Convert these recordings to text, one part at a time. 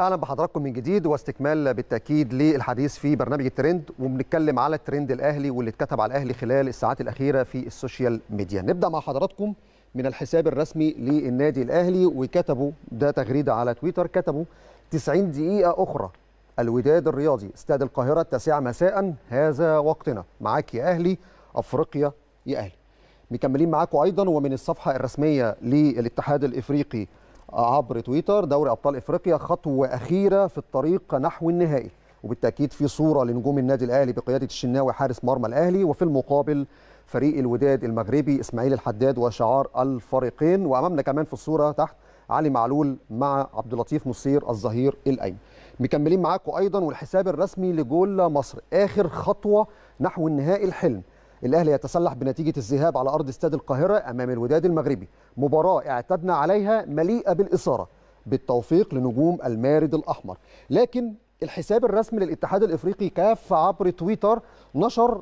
اهلا بحضراتكم من جديد واستكمال بالتاكيد للحديث في برنامج الترند وبنتكلم على الترند الاهلي واللي اتكتب على الاهلي خلال الساعات الاخيره في السوشيال ميديا نبدا مع حضراتكم من الحساب الرسمي للنادي الاهلي وكتبوا ده تغريده على تويتر كتبوا 90 دقيقه اخرى الوداد الرياضي استاد القاهره التاسعه مساء هذا وقتنا معاك يا اهلي افريقيا يا اهلي مكملين معاكم ايضا ومن الصفحه الرسميه للاتحاد الافريقي عبر تويتر دوري ابطال افريقيا خطوه اخيره في الطريق نحو النهائي وبالتاكيد في صوره لنجوم النادي الاهلي بقياده الشناوي حارس مرمى الاهلي وفي المقابل فريق الوداد المغربي اسماعيل الحداد وشعار الفريقين وامامنا كمان في الصوره تحت علي معلول مع عبد اللطيف نصير الظهير الايمن مكملين معاكم ايضا والحساب الرسمي لجول مصر اخر خطوه نحو النهائي الحلم الاهلي يتصلح بنتيجه الذهاب على ارض استاد القاهره امام الوداد المغربي مباراه اعتدنا عليها مليئه بالاثاره بالتوفيق لنجوم المارد الاحمر لكن الحساب الرسمي للاتحاد الافريقي كاف عبر تويتر نشر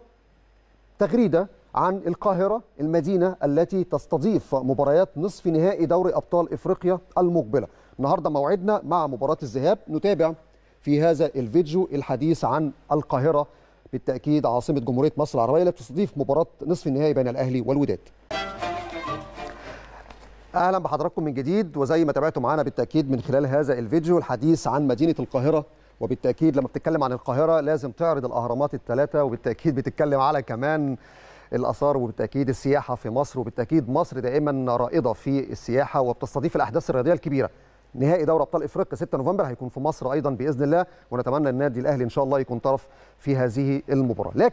تغريده عن القاهره المدينه التي تستضيف مباريات نصف نهائي دوري ابطال افريقيا المقبله النهارده موعدنا مع مباراه الذهاب نتابع في هذا الفيديو الحديث عن القاهره بالتاكيد عاصمه جمهوريه مصر العربيه اللي بتستضيف مباراه نصف النهائي بين الاهلي والوداد اهلا بحضراتكم من جديد وزي ما تابعتوا معانا بالتاكيد من خلال هذا الفيديو الحديث عن مدينه القاهره وبالتاكيد لما بتتكلم عن القاهره لازم تعرض الاهرامات الثلاثه وبالتاكيد بتتكلم على كمان الاثار وبالتاكيد السياحه في مصر وبالتاكيد مصر دائما رائده في السياحه وبتستضيف الاحداث الرياضيه الكبيره نهائي دوري ابطال افريقيا 6 نوفمبر هيكون في مصر ايضا باذن الله ونتمنى النادي الاهلي ان شاء الله يكون طرف في هذه المباراه لكن